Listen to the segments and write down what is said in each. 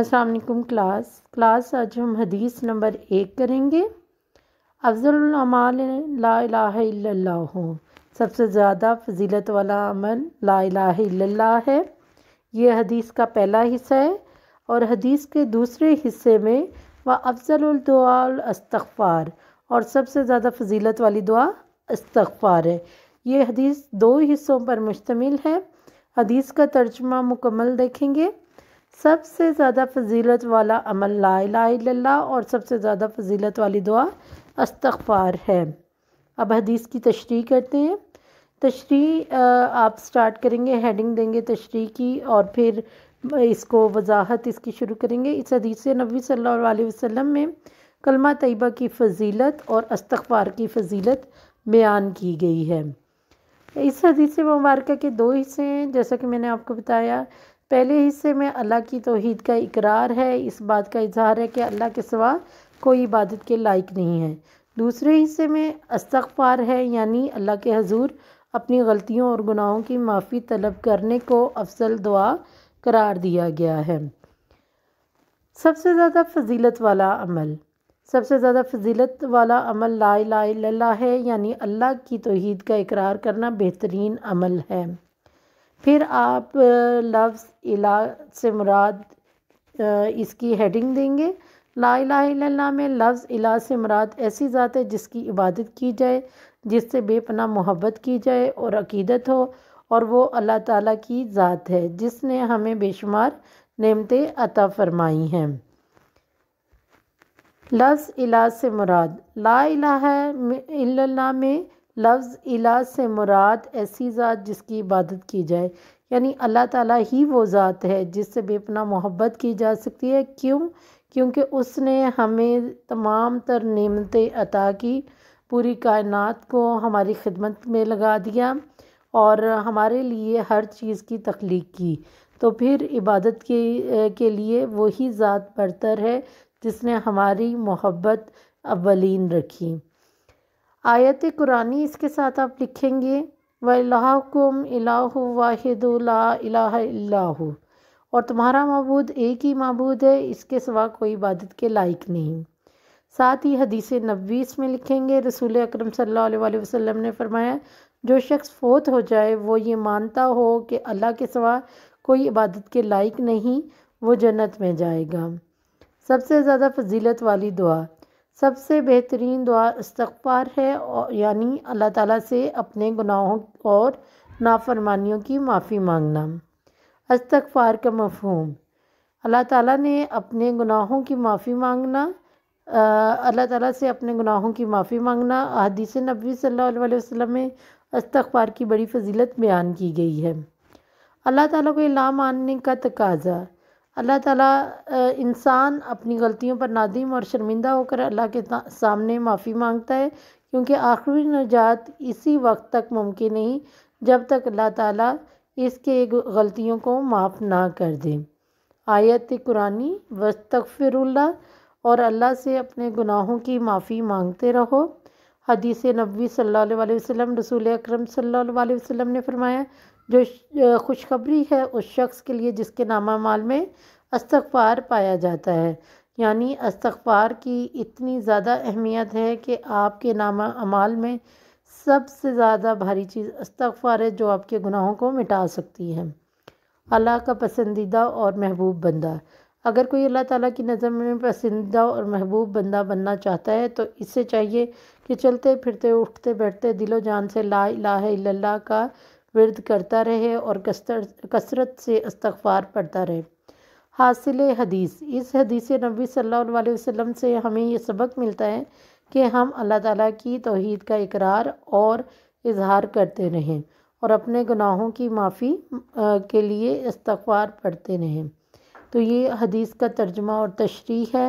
अस्सलाम class class आज हम हदीस नंबर एक करेंगे अफजल हो सबसे ज़्यादा फजीलत वाला अमल ला है यह हदीस का पहला हिस्सा है और हदीस के दूसरे हिस्से में व अफजलदुआस्तफ़ार और सबसे ज़्यादा फजीलत वाली दुआ इस्तफ़ार है ये हदीस दो हिस्सों पर मुश्तमिल है हदीस का तर्जमा मुकम्मल देखेंगे सबसे ज़्यादा फजीलत वाला अमल ला ला और सबसे ज़्यादा फजीलत वाली दुआ अस्तफ़ार है अब हदीस की तशरी करते हैं तशरी आप स्टार्ट करेंगे हेडिंग देंगे तशरी की और फिर इसको वजाहत इसकी शुरू करेंगे इस हदीस नबी सल्ला वसम में कलमा तयबा की फजीलत और अस्तफ़ार की फजीलत बयान की गई है इस हदीस मुबारक के दो हिस्से हैं जैसा कि मैंने आपको बताया पहले हिस्से में अल्लाह की तोहद का इकरार है इस बात का इजहार है कि अल्लाह के सवा कोई इबादत के लायक नहीं है दूसरे हिस्से में पार है यानी अल्लाह के हजूर अपनी गलतियों और गुनाहों की माफ़ी तलब करने को अफसल दुआ करार दिया गया है सबसे ज़्यादा फजीलत वाला अमल सबसे ज़्यादा फजीलत वाला अमल ला ला है यानी अल्लाह की तोहद का इकरार करना बेहतरीन अमल है फिर आप लफ्स इला से मुराद इसकी हेडिंग देंगे ला इला में लफ्ज़ इला से मुराद ऐसी ज़ात है जिसकी इबादत की जाए जिससे बेपना मोहब्बत की जाए और अकीदत हो और वो अल्लाह ताला की ज़ात है जिसने हमें बेशुमार नेमतें अता फरमाई हैं लफ्ज़ इला से मुराद ला इला में लफ्ज़ इला से मुराद ऐसी ज़ात जिसकी इबादत की जाए यानी अल्लाह ताला ही वो ज़ात है जिससे बेपना मोहब्बत की जा सकती है क्यों क्योंकि उसने हमें तमाम तर नियमतें अता की पूरी कायनात को हमारी खिदमत में लगा दिया और हमारे लिए हर चीज़ की तख्लीक की तो फिर इबादत के के लिए वही ज़ात बरतर है जिसने हमारी मोहब्बत अवलिन रखी आयत कुरानी इसके साथ आप लिखेंगे वल्लाकुम इलाह वाहिद ला और तुम्हारा मबूद एक ही मबूद है इसके सिवा कोई इबादत के लायक नहीं साथ ही हदीस नबीस में लिखेंगे रसूल अकरम सम ने फरमाया जो शख्स फोत हो जाए वो ये मानता हो कि अल्लाह के सिवा कोई इबादत के लायक नहीं वो जन्नत में जाएगा सबसे ज़्यादा फजीलत वाली दुआ सबसे बेहतरीन दुआ इस्तगफार है और यानी अल्लाह ताला से अपने गुनाहों और नाफरमानियों की माफ़ी मांगना इस्तगफार का मफहम अल्लाह ताला ने अपने गुनाहों की माफ़ी मांगना अल्लाह ताला से अपने गुनाहों की माफ़ी मांगना हदीस नबी सल्लल्लाहु अलैहि वसल्लम में इस्तगफार की बड़ी फजीलत बयान की गई है अल्लाह ताला को इलाम मानने का तकाजा अल्लाह ताला इंसान अपनी गलतियों पर नादिम और शर्मिंदा होकर अल्लाह के सामने माफ़ी मांगता है क्योंकि आखिरी नजात इसी वक्त तक मुमकिन नहीं जब तक अल्लाह ताला इसके गलतियों को माफ़ ना कर दे आयत कुरानी वस्तफ़िरुल्ला और अल्लाह से अपने गुनाहों की माफ़ी मांगते रहो हदीस नबी सल्लल्लाहु अलैहि वसल्लम रसूल अकरम सल्लल्लाहु अलैहि वसल्लम ने फरमाया जो खुशखबरी है उस शख्स के लिए जिसके नामा माल में अस्तगफार पाया जाता है यानी अस्तगफार की इतनी ज़्यादा अहमियत है कि आपके नामा अमाल में सबसे ज़्यादा भारी चीज़ अस्तगफार है जो आपके गुनाहों को मिटा सकती है अल्लाह का पसंदीदा और महबूब बंदा अगर कोई अल्लाह ताला की नज़र में पसंदीदा और महबूब बंदा बनना चाहता है तो इससे चाहिए कि चलते फिरते उठते बैठते दिलो जान से ला इलाह इल्लल्लाह का विरद करता रहे और कसरत से इस्तफ़ार पढ़ता रहे हासिल हदीस इस हदीस नबी सल्लल्लाहु अलैहि वसल्लम से हमें ये सबक मिलता है कि हम अल्लाह ताला की तोहद का इकरार और इजहार करते रहें और अपने गुनाहों की माफ़ी के लिए इस्तफ़ार पढ़ते रहें तो ये हदीस का तर्जमा और तशरी है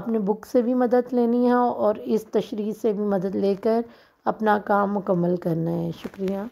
आपने बुक से भी मदद लेनी है और इस तशरी से भी मदद लेकर अपना काम मुकम्मल करना है शुक्रिया